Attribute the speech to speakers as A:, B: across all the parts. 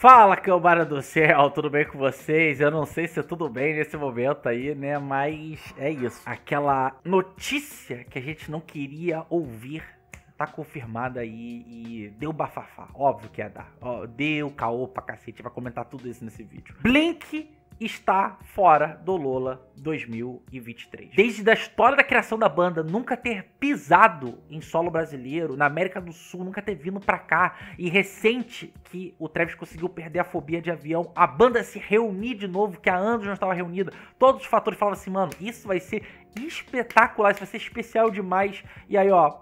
A: Fala, cambada do céu, tudo bem com vocês? Eu não sei se é tudo bem nesse momento aí, né? Mas é isso. Aquela notícia que a gente não queria ouvir tá confirmada aí e deu bafafá. Óbvio que ia dar. Ó, deu caô pra cacete, vai comentar tudo isso nesse vídeo. Blink está fora do Lola 2023. Desde a história da criação da banda nunca ter pisado em solo brasileiro, na América do Sul nunca ter vindo para cá e recente que o Travis conseguiu perder a fobia de avião, a banda se reunir de novo que há anos não estava reunida. Todos os fatores falavam assim, mano, isso vai ser espetacular, isso vai ser especial demais. E aí, ó,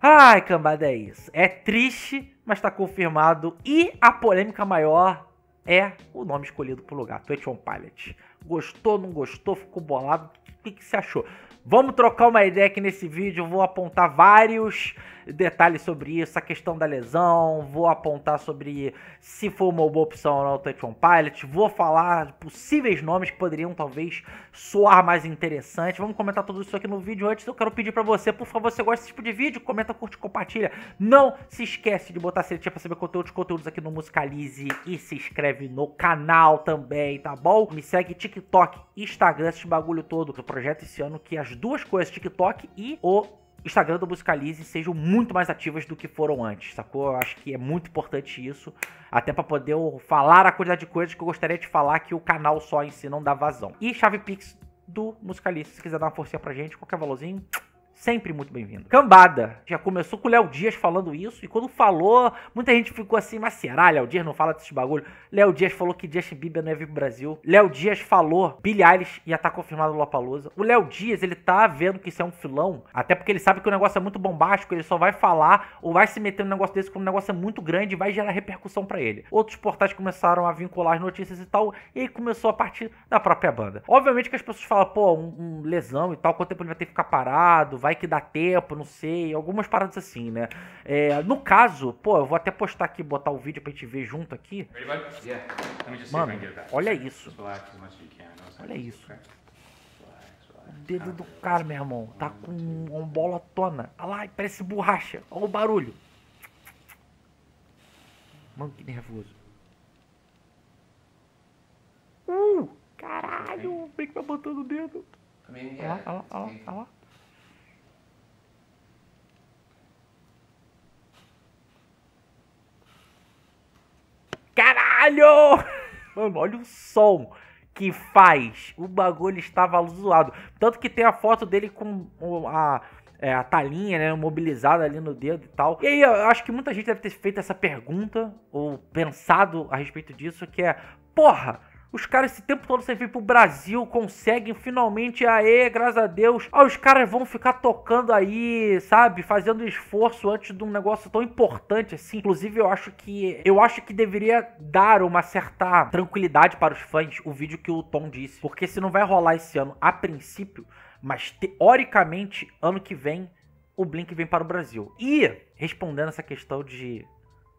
A: ai, cambada é isso. É triste, mas tá confirmado e a polêmica maior é o nome escolhido pro lugar, on Pilot. Gostou, não gostou, ficou bolado? O que, que você achou? Vamos trocar uma ideia aqui nesse vídeo, eu vou apontar vários detalhes sobre isso, a questão da lesão, vou apontar sobre se for uma boa opção ou não o Tecton Pilot, vou falar possíveis nomes que poderiam talvez soar mais interessante. Vamos comentar tudo isso aqui no vídeo. Antes eu quero pedir para você, por favor, se você gosta desse tipo de vídeo, comenta, curte, compartilha. Não se esquece de botar setinha para saber conteúdos, conteúdos aqui no Musicalize e se inscreve no canal também, tá bom? Me segue TikTok, Instagram, esse bagulho todo Eu projeto esse ano que é as duas coisas, TikTok e o Instagram do Musicalize sejam muito mais ativas do que foram antes, sacou? Eu acho que é muito importante isso, até para poder falar a quantidade de coisas que eu gostaria de falar que o canal só em si não dá vazão. E chave Pix do Musicalize, se quiser dar uma forcinha pra gente, qualquer valorzinho, sempre muito bem-vindo. Cambada. Já começou com o Léo Dias falando isso, e quando falou, muita gente ficou assim, mas será? Léo Dias não fala desses bagulho. Léo Dias falou que Justin Bieber não ia é vir pro Brasil. Léo Dias falou, Billy Eilish ia estar tá confirmado no Lollapalooza. O Léo Dias, ele tá vendo que isso é um filão, até porque ele sabe que o negócio é muito bombástico, ele só vai falar ou vai se meter num negócio desse, quando o negócio é muito grande e vai gerar repercussão para ele. Outros portais começaram a vincular as notícias e tal, e aí começou a partir da própria banda. Obviamente que as pessoas falam, pô, um, um lesão e tal, quanto tempo ele vai ter que ficar parado, vai que dá tempo, não sei, algumas paradas assim, né? É, no caso, pô, eu vou até postar aqui, botar o vídeo pra gente ver junto aqui. Mano, tá. olha isso. Né? Olha isso. O dedo do cara, meu irmão, tá com um tona. Olha lá, parece borracha. Olha o barulho. Mano, que nervoso. Uh! Caralho! O que tá botando o dedo. É, olha lá, olha lá, é. olha lá. Caralho! Mano, olha o som que faz. O bagulho estava zoado. Tanto que tem a foto dele com a, a, é, a talinha, né? Mobilizada ali no dedo e tal. E aí, eu acho que muita gente deve ter feito essa pergunta, ou pensado a respeito disso, que é... Porra, os caras esse tempo todo sem pro Brasil, conseguem finalmente, aê, graças a Deus. Ó, os caras vão ficar tocando aí, sabe? Fazendo esforço antes de um negócio tão importante assim. Inclusive, eu acho que eu acho que deveria dar uma certa tranquilidade para os fãs o vídeo que o Tom disse, porque se não vai rolar esse ano a princípio, mas teoricamente ano que vem o Blink vem para o Brasil. E respondendo essa questão de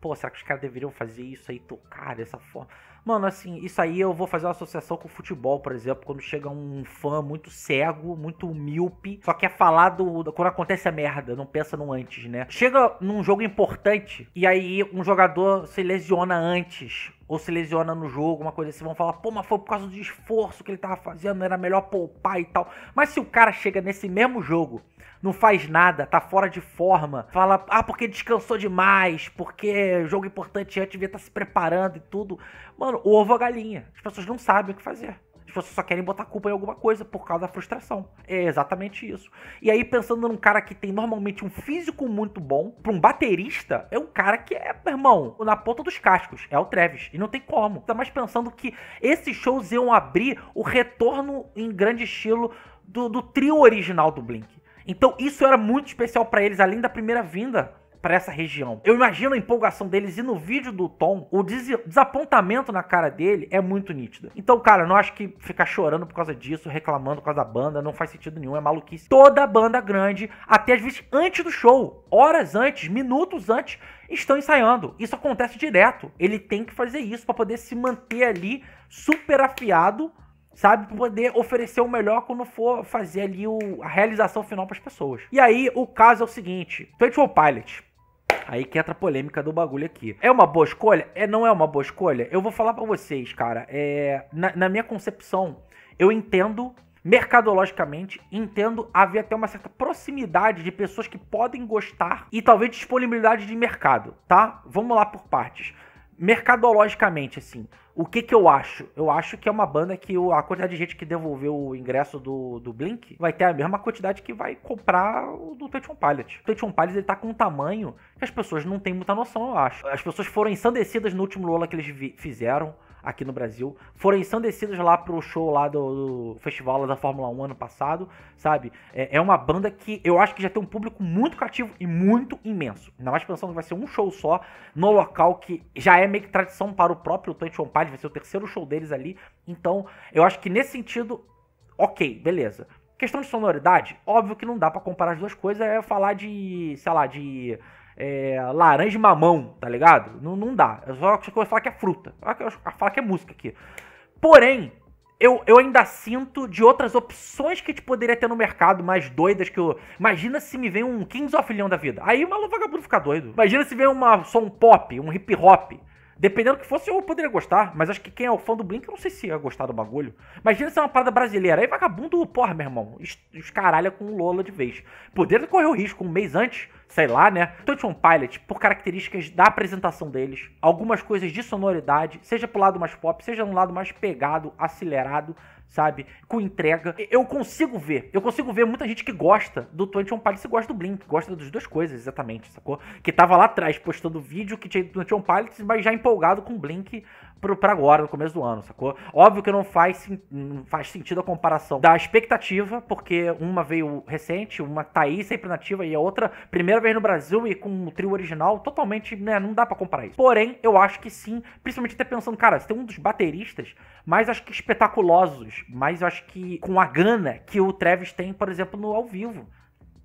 A: pô, será que os caras deveriam fazer isso aí, tocar dessa forma? Mano, assim, isso aí eu vou fazer uma associação com o futebol, por exemplo, quando chega um fã muito cego, muito míope, só quer falar do, do quando acontece a merda, não pensa no antes, né? Chega num jogo importante e aí um jogador se lesiona antes ou se lesiona no jogo, uma coisa assim, vão falar, pô, mas foi por causa do esforço que ele tava fazendo, era melhor poupar e tal. Mas se o cara chega nesse mesmo jogo não faz nada, tá fora de forma. Fala, ah, porque descansou demais, porque jogo importante antes devia estar tá se preparando e tudo. Mano, ovo a galinha. As pessoas não sabem o que fazer. As pessoas só querem botar culpa em alguma coisa por causa da frustração. É exatamente isso. E aí, pensando num cara que tem normalmente um físico muito bom, pra um baterista, é um cara que é, meu irmão, na ponta dos cascos. É o Travis. E não tem como. Tá mais pensando que esses shows iam abrir o retorno em grande estilo do, do trio original do Blink. Então isso era muito especial para eles, além da primeira vinda para essa região. Eu imagino a empolgação deles e no vídeo do Tom, o des desapontamento na cara dele é muito nítido. Então, cara, não acho que ficar chorando por causa disso, reclamando por causa da banda, não faz sentido nenhum, é maluquice. Toda banda grande, até às vezes antes do show, horas antes, minutos antes, estão ensaiando. Isso acontece direto. Ele tem que fazer isso para poder se manter ali super afiado sabe? Pra poder oferecer o melhor quando for fazer ali o, a realização final para as pessoas. E aí, o caso é o seguinte: 21 Pilot. Aí que entra a polêmica do bagulho aqui. É uma boa escolha? É, não é uma boa escolha? Eu vou falar para vocês, cara. É, na, na minha concepção, eu entendo mercadologicamente, entendo haver até uma certa proximidade de pessoas que podem gostar e talvez disponibilidade de mercado, tá? Vamos lá por partes. Mercadologicamente, assim, o que que eu acho? Eu acho que é uma banda que a quantidade de gente que devolveu o ingresso do, do Blink vai ter a mesma quantidade que vai comprar o do Tation Pilot. O Tation Pilot ele tá com um tamanho que as pessoas não têm muita noção, eu acho. As pessoas foram ensandecidas no último Lola que eles fizeram aqui no Brasil, foram ensandecidos lá pro show lá do, do festival da Fórmula 1 ano passado, sabe? É, é, uma banda que eu acho que já tem um público muito cativo e muito imenso. Ainda mais pensando que vai ser um show só no local que já é meio que tradição para o próprio Twenty One Pilots, vai ser o terceiro show deles ali. Então, eu acho que nesse sentido, ok, beleza. Questão de sonoridade, óbvio que não dá para comparar as duas coisas, é falar de, sei lá, de é, laranja e mamão, tá ligado? Não, não dá. Eu só acho que eu falar que é fruta. Eu acho que eu falar que é música aqui. Porém, eu, eu ainda sinto de outras opções que a gente poderia ter no mercado, mais doidas que eu. Imagina se me vem um Kings of Leon da vida. Aí o maluco vagabundo fica doido. Imagina se vem uma, só um pop, um hip hop. Dependendo do que fosse, eu poderia gostar, mas acho que quem é o fã do Blink, eu não sei se ia gostar do bagulho. Imagina se é uma parada brasileira. Aí vagabundo, porra, meu irmão, escaralha com o Lola de vez. Poderia correr o risco um mês antes sei lá, né? Touch on Pilot, por características da apresentação deles, algumas coisas de sonoridade, seja pro lado mais pop, seja no lado mais pegado, acelerado, sabe? Com entrega. Eu consigo ver. Eu consigo ver muita gente que gosta do Twenty One Pilots e gosta do Blink. Gosta dos duas coisas, exatamente, sacou? Que tava lá atrás postando vídeo que tinha do Twenty Pilots, mas já empolgado com o Blink para agora, no começo do ano, sacou? Óbvio que não faz, não faz sentido a comparação da expectativa, porque uma veio recente, uma tá aí sempre nativa e a outra primeira vez no Brasil e com o trio original, totalmente, né, não dá para comparar isso. Porém, eu acho que sim, principalmente até pensando, cara, você tem um dos bateristas mais, acho que espetaculosos, mas eu acho que com a gana que o Travis tem, por exemplo, no ao vivo.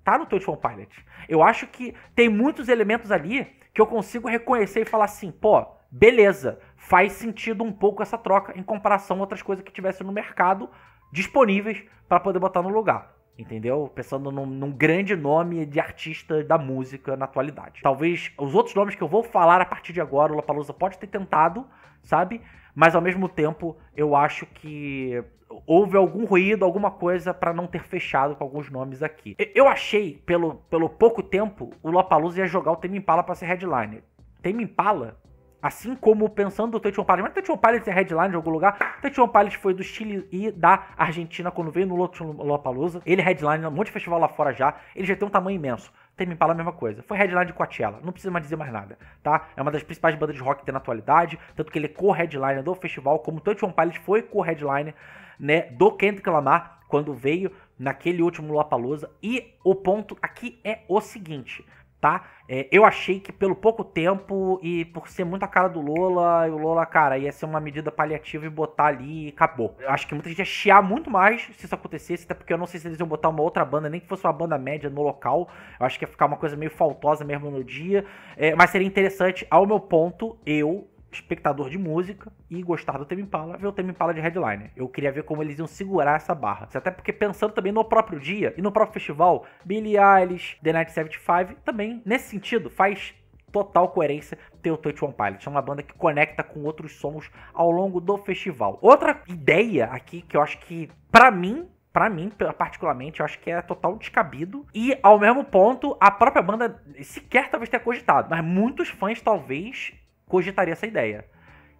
A: Tá no Touch One Pilot. Eu acho que tem muitos elementos ali que eu consigo reconhecer e falar assim, pô, beleza, faz sentido um pouco essa troca em comparação a outras coisas que tivesse no mercado disponíveis para poder botar no lugar. Entendeu? Pensando num, num, grande nome de artista da música na atualidade. Talvez os outros nomes que eu vou falar a partir de agora, o Lollapalooza pode ter tentado, sabe? Mas ao mesmo tempo, eu acho que houve algum ruído, alguma coisa para não ter fechado com alguns nomes aqui. Eu achei, pelo, pelo pouco tempo, o Lollapalooza ia jogar o Tame Impala para ser headliner. Tame Impala Assim como pensando o Tetion Palace. Mas o One Palace é headline de algum lugar. O One Palace foi do Chile e da Argentina quando veio no Lollapalooza. Ele é headline, um monte de festival lá fora já. Ele já tem um tamanho imenso. Tame Impala a mesma coisa. Foi headline de Coachella, não precisa mais dizer mais nada, tá? É uma das principais bandas de rock que tem na atualidade, tanto que ele é co-headliner do festival, como Touch One Pilots foi co-headliner, né, do Kendrick Lamar quando veio naquele último Lollapalooza. E o ponto aqui é o seguinte, tá? É, eu achei que pelo pouco tempo e por ser muito a cara do Lola, e o Lola, cara, ia ser uma medida paliativa e botar ali e acabou. Eu acho que muita gente ia chiar muito mais se isso acontecesse, até porque eu não sei se eles iam botar uma outra banda, nem que fosse uma banda média no local. Eu acho que ia ficar uma coisa meio faltosa mesmo no dia. É, mas seria interessante, ao meu ponto, eu espectador de música e gostar do Tame Impala, ver o Tame Impala de headliner. Eu queria ver como eles iam segurar essa barra. Até porque pensando também no próprio dia e no próprio festival, Billie Eilish, The Night 75, também, nesse sentido, faz total coerência ter o Touch One Pilot. É uma banda que conecta com outros sons ao longo do festival. Outra ideia aqui que eu acho que, para mim, para mim, particularmente, eu acho que é total descabido. E, ao mesmo ponto, a própria banda sequer talvez tenha cogitado. Mas muitos fãs, talvez, cogitaria essa ideia.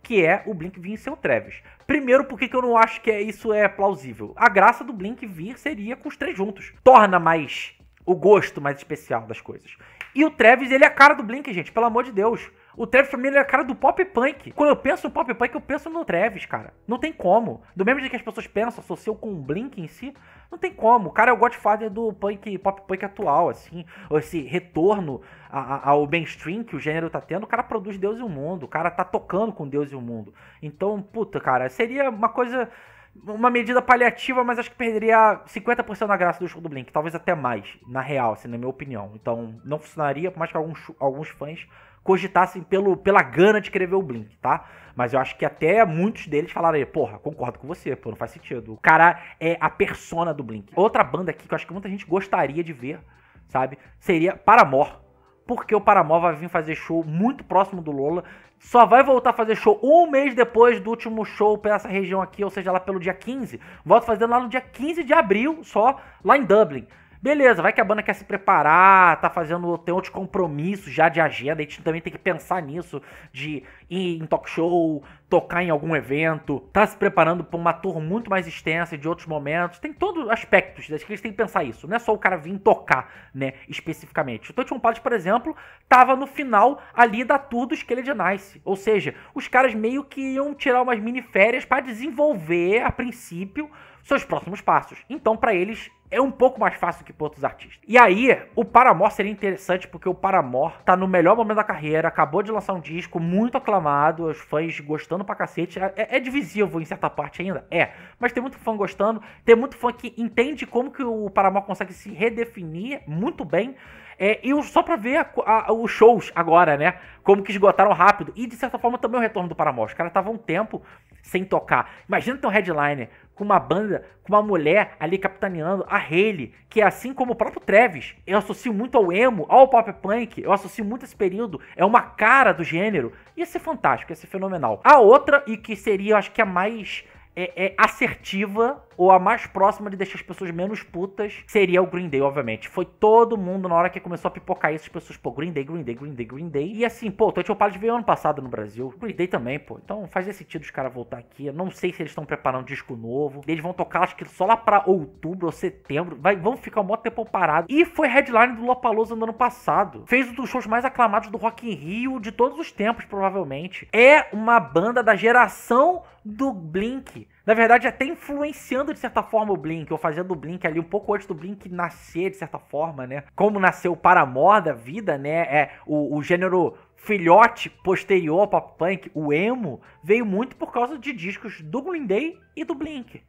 A: Que é o Blink vir ser o Travis. Primeiro, porque eu não acho que é, isso é plausível. A graça do Blink vir seria com os três juntos. Torna mais o gosto mais especial das coisas. E o Travis, ele é a cara do Blink, gente, pelo amor de Deus. O Travis pra mim ele é a cara do pop punk. Quando eu penso no pop punk, eu penso no Travis, cara. Não tem como. Do mesmo jeito que as pessoas pensam, associam com o Blink em si, não tem como. O cara é o godfather do punk, pop punk atual, assim. Esse retorno ao mainstream que o gênero tá tendo, o cara produz Deus e o mundo. O cara tá tocando com Deus e o mundo. Então, puta, cara, seria uma coisa uma medida paliativa, mas acho que perderia 50% da graça do show do Blink, talvez até mais, na real, assim, na minha opinião. Então, não funcionaria, por mais que alguns, alguns fãs cogitassem pelo, pela gana de escrever o Blink, tá? Mas eu acho que até muitos deles falaram, porra, concordo com você, pô, não faz sentido. O cara é a persona do Blink. Outra banda aqui que eu acho que muita gente gostaria de ver, sabe? Seria Paramore. Porque o Paramore vai vir fazer show muito próximo do Lola. Só vai voltar a fazer show um mês depois do último show pra essa região aqui, ou seja, lá pelo dia 15. Volta fazendo lá no dia 15 de abril, só lá em Dublin. Beleza, vai que a banda quer se preparar, tá fazendo, tem outros compromissos já de agenda, a gente também tem que pensar nisso, de ir em talk show, tocar em algum evento, tá se preparando para uma tour muito mais extensa de outros momentos, tem todos os aspectos, acho que eles têm que pensar isso, não é só o cara vir tocar, né, especificamente. O Touch One por exemplo, tava no final ali da tour do Skeleton Nice, ou seja, os caras meio que iam tirar umas mini férias para desenvolver, a princípio, seus próximos passos. Então, para eles, é um pouco mais fácil que para outros artistas. E aí, o Paramore seria interessante porque o Paramore tá no melhor momento da carreira, acabou de lançar um disco muito aclamado, os fãs gostando pra cacete. É, é, é divisivo em certa parte ainda, é. Mas tem muito fã gostando, tem muito fã que entende como que o Paramore consegue se redefinir muito bem. É, e só pra ver a, a, os shows agora, né? Como que esgotaram rápido. E de certa forma também o retorno do Paramore. Os caras estavam um tempo sem tocar. Imagina ter um headliner com uma banda, com uma mulher ali capitaneando, a Haley, que é assim como o próprio Travis, eu associo muito ao emo, ao pop punk, eu associo muito esse período, é uma cara do gênero. Ia ser fantástico, ia ser fenomenal. A outra, e que seria, eu acho que a mais é, é assertiva ou a mais próxima de deixar as pessoas menos putas seria o Green Day, obviamente. Foi todo mundo na hora que começou a pipocar isso, as pessoas, pô, Green Day, Green Day, Green Day, Green Day. E assim, pô, o Twenty Pilots veio ano passado no Brasil. Green Day também, pô. Então fazia sentido os caras voltar aqui. Eu não sei se eles estão preparando um disco novo. Eles vão tocar, acho que só lá pra outubro ou setembro. Vai, vão ficar um maior tempo parado. E foi headline do Lollapalooza no ano passado. Fez um dos shows mais aclamados do Rock in Rio de todos os tempos, provavelmente. É uma banda da geração do Blink na verdade, até influenciando de certa forma o Blink, ou fazendo o Blink ali um pouco antes do Blink nascer, de certa forma, né? Como nasceu o Paramore da vida, né? É, o, o gênero filhote posterior ao pop punk, o emo, veio muito por causa de discos do Green Day e do Blink.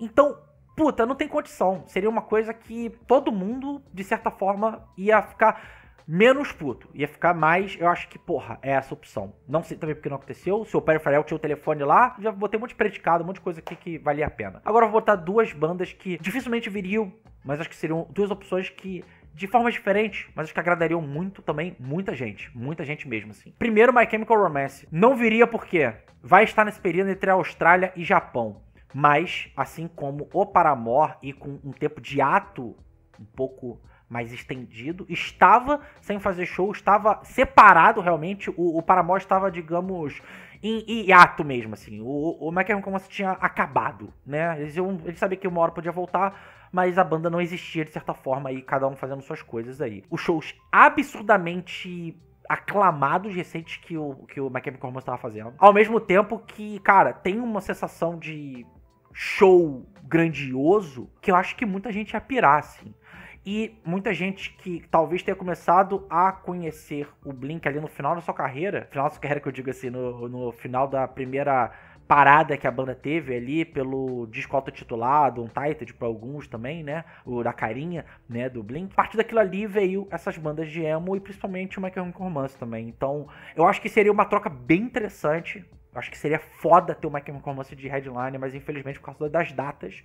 A: Então, puta, não tem condição. Seria uma coisa que todo mundo, de certa forma, ia ficar menos puto. Ia ficar mais, eu acho que, porra, é essa opção. Não sei também porque não aconteceu. Se o Pério Farel tinha o telefone lá, já botei um monte de predicado, um monte de coisa aqui que valia a pena. Agora eu vou botar duas bandas que dificilmente viriam, mas acho que seriam duas opções que de formas diferentes, mas acho que agradariam muito também muita gente, muita gente mesmo assim. Primeiro, My Chemical Romance. Não viria porque vai estar nesse período entre a Austrália e Japão. Mas, assim como o Paramore e com um tempo de ato um pouco mais estendido, estava sem fazer show, estava separado realmente, o, o Paramore estava, digamos, em hiato mesmo, assim. O, o Michael Comance tinha acabado, né? Eles, iam, eles sabiam que uma hora podia voltar, mas a banda não existia de certa forma aí, cada um fazendo suas coisas aí. Os shows absurdamente aclamados recentes que o, que o Michael Comance estava fazendo. Ao mesmo tempo que, cara, tem uma sensação de show grandioso que eu acho que muita gente ia pirar, assim. E muita gente que talvez tenha começado a conhecer o Blink ali no final da sua carreira, final da sua carreira que eu digo assim, no, no final da primeira parada que a banda teve ali pelo disco autotitulado, um Titled para tipo, alguns também, né? O da carinha, né, do Blink. A partir daquilo ali veio essas bandas de emo e principalmente o My Chemical Romance também. Então, eu acho que seria uma troca bem interessante. Eu acho que seria foda ter o My Chemical Romance de headline, mas infelizmente por causa das datas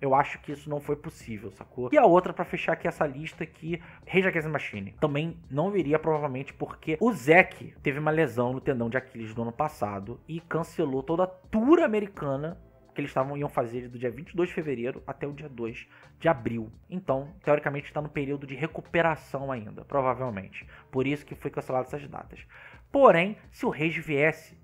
A: eu acho que isso não foi possível, sacou? E a outra, para fechar aqui essa lista, que Rage Against Machine também não viria, provavelmente, porque o Zack teve uma lesão no tendão de Aquiles do ano passado e cancelou toda a tour americana que eles estavam iam fazer do dia 22 de fevereiro até o dia 2 de abril. Então, teoricamente, está no período de recuperação ainda, provavelmente. Por isso que foi cancelado essas datas. Porém, se o Rage viesse,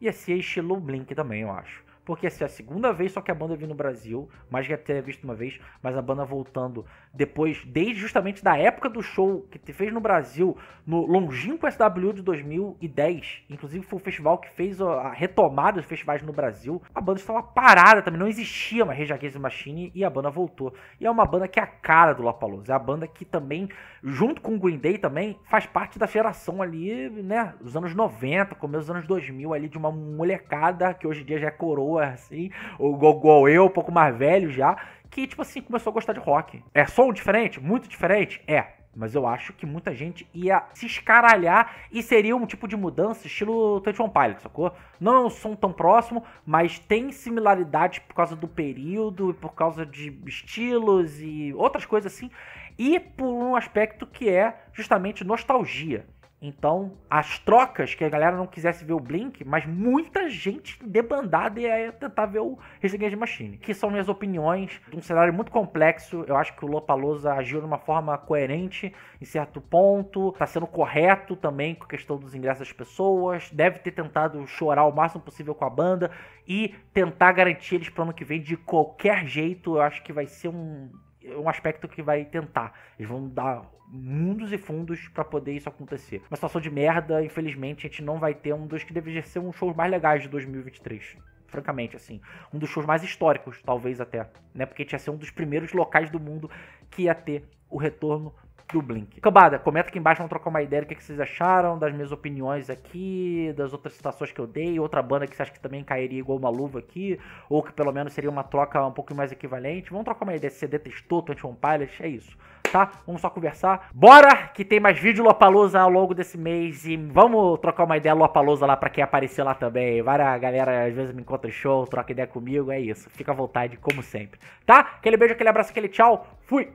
A: ia ser estilo Blink também, eu acho porque essa é a segunda vez só que a banda vir no Brasil, mais que ter visto uma vez, mas a banda voltando depois, desde justamente da época do show que fez no Brasil, no longínquo SW de 2010, inclusive foi o festival que fez a retomada dos festivais no Brasil, a banda estava parada também, não existia mais Rejaquez Machine e a banda voltou. E é uma banda que é a cara do Lollapalooza, é a banda que também, junto com o Green Day também, faz parte da geração ali, né, dos anos 90, começo dos anos 2000 ali, de uma molecada que hoje em dia já é coroa assim, ou igual eu, um pouco mais velho já, que, tipo assim, começou a gostar de rock. É som diferente? Muito diferente? É. Mas eu acho que muita gente ia se escaralhar e seria um tipo de mudança estilo Touch One Pilot, sacou? Não é um som tão próximo, mas tem similaridade por causa do período, por causa de estilos e outras coisas assim. E por um aspecto que é justamente nostalgia. Então, as trocas, que a galera não quisesse ver o Blink, mas muita gente debandada ia tentar ver o Resident Evil Machine. Que são minhas opiniões, um cenário muito complexo. Eu acho que o Lopaloza agiu de uma forma coerente em certo ponto, tá sendo correto também com a questão dos ingressos das pessoas, deve ter tentado chorar o máximo possível com a banda e tentar garantir eles pro ano que vem de qualquer jeito. Eu acho que vai ser um um aspecto que vai tentar. Eles vão dar mundos e fundos para poder isso acontecer. Uma situação de merda, infelizmente, a gente não vai ter um dos que deveria ser um show mais legais de 2023 francamente, assim. Um dos shows mais históricos, talvez até, né? Porque tinha ser um dos primeiros locais do mundo que ia ter o retorno do Blink. Cambada, comenta aqui embaixo, vamos trocar uma ideia do que, é que vocês acharam, das minhas opiniões aqui, das outras citações que eu dei, outra banda que você acha que também cairia igual uma luva aqui, ou que pelo menos seria uma troca um pouco mais equivalente. Vamos trocar uma ideia se você detestou Twenty One Pilots, é isso tá? Vamos só conversar. Bora, que tem mais vídeo Lopalosa ao longo desse mês e vamos trocar uma ideia Lopalosa lá pra quem apareceu lá também. Várias galera às vezes me encontra em show, troca ideia comigo, é isso. Fica à vontade, como sempre, tá? Aquele beijo, aquele abraço, aquele tchau. Fui!